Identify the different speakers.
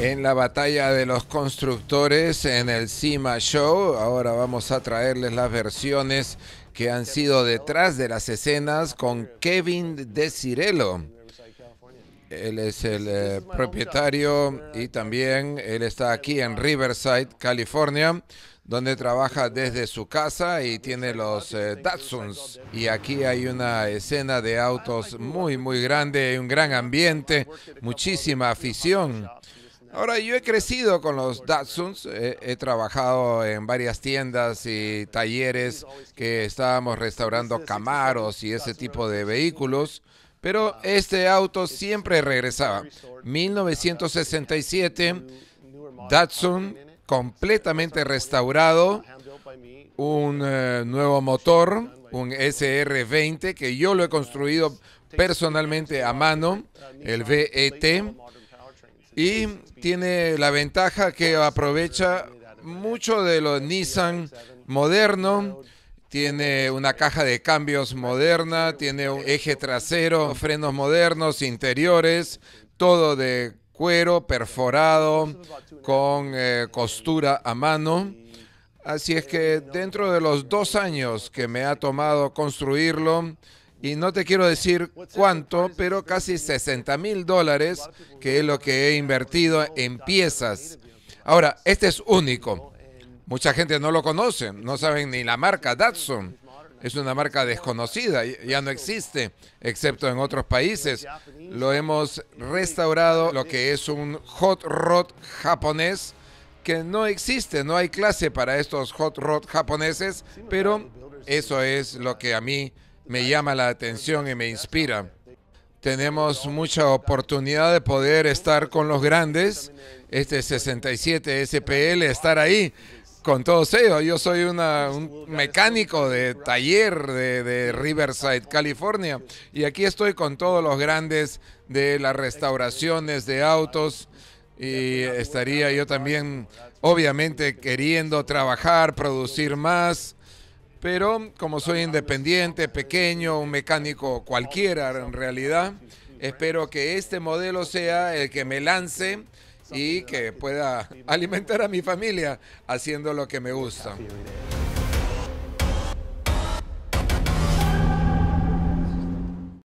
Speaker 1: en la batalla de los constructores en el CIMA Show. Ahora vamos a traerles las versiones que han sido detrás de las escenas con Kevin De Cirello. Él es el eh, propietario y también él está aquí en Riverside, California, donde trabaja desde su casa y tiene los eh, Datsuns. Y aquí hay una escena de autos muy, muy grande, un gran ambiente, muchísima afición. Ahora, yo he crecido con los Datsuns, he, trabajado en varias tiendas y talleres que estábamos restaurando Camaros y ese tipo de vehículos, pero este auto siempre regresaba. 1967, Datsun completamente restaurado, un eh, nuevo motor, un SR20 que yo lo he construido personalmente a mano, el VET y tiene la ventaja que aprovecha mucho de los Nissan moderno, tiene una caja de cambios moderna, tiene un eje trasero, frenos modernos, interiores, todo de cuero perforado con eh, costura a mano. Así es que dentro de los dos años que me ha tomado construirlo, y no te quiero decir cuánto, pero casi 60 mil dólares, que es lo que he invertido en piezas. Ahora, este es único. Mucha gente no lo conoce, no saben ni la marca Datsun. Es una marca desconocida, ya no existe, excepto en otros países. Lo hemos restaurado, lo que es un hot rod japonés, que no existe, no hay clase para estos hot rod japoneses, pero eso es lo que a mí me llama la atención y me inspira. Tenemos mucha oportunidad de poder estar con los grandes, este 67 SPL, estar ahí con todos ellos. Yo soy un mecánico de taller de, de, Riverside, California, y aquí estoy con todos los grandes de las restauraciones de autos y estaría yo también, obviamente, queriendo trabajar, producir más pero como soy independiente, pequeño, un mecánico cualquiera en realidad, espero que este modelo sea el que me lance y que pueda alimentar a mi familia haciendo lo que me gusta.